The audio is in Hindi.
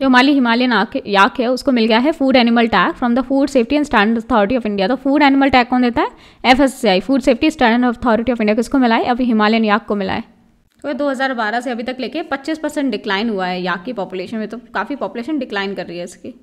जो हमारी हिमालयन याक है उसको मिल गया है food animal tag from the food safety and standard authority of India तो फूड एनिमल टैग कौन देता है F S I food safety standard authority of India किसको मिला है अभी हिमालयन याक को मिला है तो 2012 से अभी तक लेके 25 परसेंट डिक्लाइन हुआ है याक की पॉपुलेशन में तो काफ़ी पॉपुलेशन डिक्लाइन कर रही है इसकी